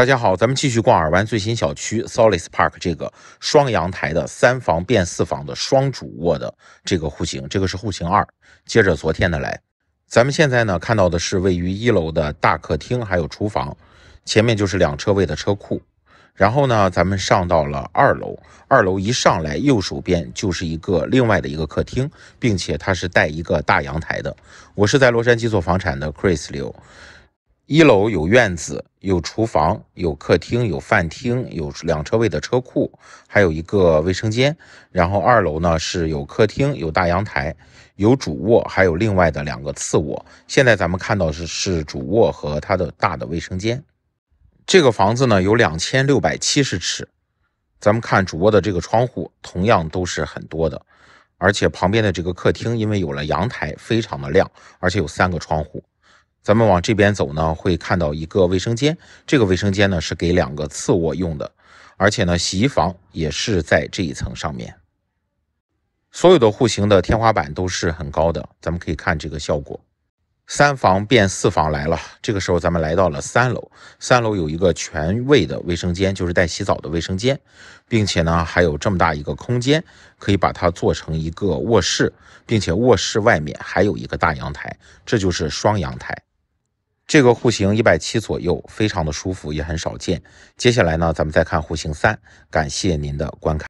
大家好，咱们继续逛耳湾最新小区 Solis Park 这个双阳台的三房变四房的双主卧的这个户型，这个是户型二。接着昨天的来，咱们现在呢看到的是位于一楼的大客厅，还有厨房，前面就是两车位的车库。然后呢，咱们上到了二楼，二楼一上来右手边就是一个另外的一个客厅，并且它是带一个大阳台的。我是在洛杉矶做房产的 Chris 刘。一楼有院子，有厨房，有客厅，有饭厅，有两车位的车库，还有一个卫生间。然后二楼呢是有客厅，有大阳台，有主卧，还有另外的两个次卧。现在咱们看到是是主卧和它的大的卫生间。这个房子呢有两千六百七十尺。咱们看主卧的这个窗户，同样都是很多的，而且旁边的这个客厅，因为有了阳台，非常的亮，而且有三个窗户。咱们往这边走呢，会看到一个卫生间。这个卫生间呢是给两个次卧用的，而且呢洗衣房也是在这一层上面。所有的户型的天花板都是很高的，咱们可以看这个效果。三房变四房来了，这个时候咱们来到了三楼。三楼有一个全卫的卫生间，就是带洗澡的卫生间，并且呢还有这么大一个空间，可以把它做成一个卧室，并且卧室外面还有一个大阳台，这就是双阳台。这个户型一百七左右，非常的舒服，也很少见。接下来呢，咱们再看户型三。感谢您的观看。